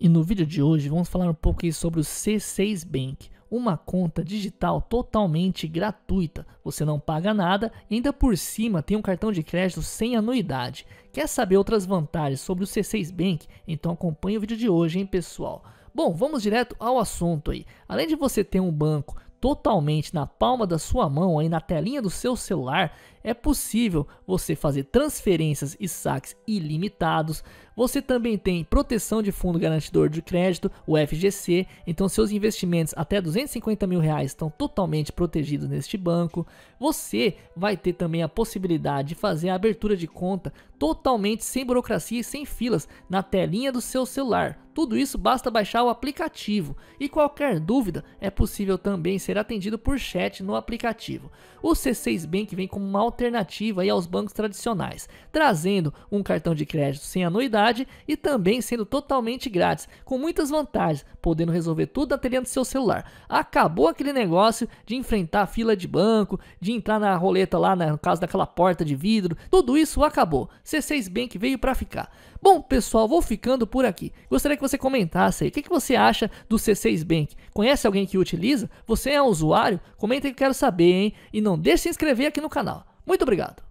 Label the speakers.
Speaker 1: E no vídeo de hoje vamos falar um pouco sobre o C6 Bank, uma conta digital totalmente gratuita. Você não paga nada e ainda por cima tem um cartão de crédito sem anuidade. Quer saber outras vantagens sobre o C6 Bank? Então acompanhe o vídeo de hoje, hein, pessoal. Bom, vamos direto ao assunto aí. Além de você ter um banco totalmente na palma da sua mão aí na telinha do seu celular, é possível você fazer transferências e saques ilimitados. Você também tem proteção de fundo garantidor de crédito, o FGC. Então, seus investimentos até 250 mil reais estão totalmente protegidos neste banco. Você vai ter também a possibilidade de fazer a abertura de conta totalmente sem burocracia e sem filas na telinha do seu celular. Tudo isso basta baixar o aplicativo e qualquer dúvida é possível também ser atendido por chat no aplicativo. O C6 Bank vem como uma alternativa aos bancos tradicionais, trazendo um cartão de crédito sem anuidade e também sendo totalmente grátis, com muitas vantagens, podendo resolver tudo na telinha do seu celular. Acabou aquele negócio de enfrentar fila de banco, de entrar na roleta lá, no caso daquela porta de vidro, tudo isso acabou. C6 Bank veio para ficar. Bom, pessoal, vou ficando por aqui. Gostaria que você comentasse aí, o que, que você acha do C6 Bank? Conhece alguém que utiliza? Você é um usuário? Comenta que eu quero saber, hein? E não deixe de se inscrever aqui no canal. Muito obrigado.